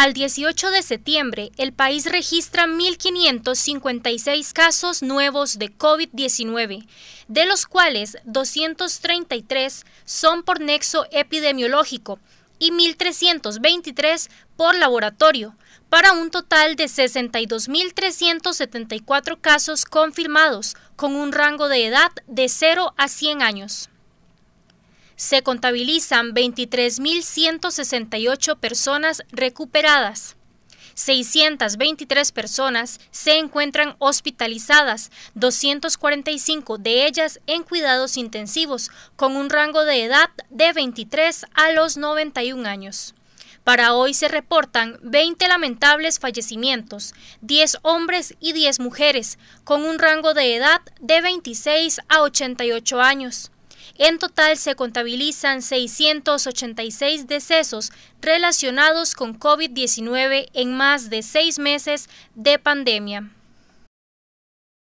al 18 de septiembre, el país registra 1.556 casos nuevos de COVID-19, de los cuales 233 son por nexo epidemiológico y 1.323 por laboratorio, para un total de 62.374 casos confirmados, con un rango de edad de 0 a 100 años se contabilizan 23.168 personas recuperadas. 623 personas se encuentran hospitalizadas, 245 de ellas en cuidados intensivos, con un rango de edad de 23 a los 91 años. Para hoy se reportan 20 lamentables fallecimientos, 10 hombres y 10 mujeres, con un rango de edad de 26 a 88 años. En total se contabilizan 686 decesos relacionados con COVID-19 en más de seis meses de pandemia.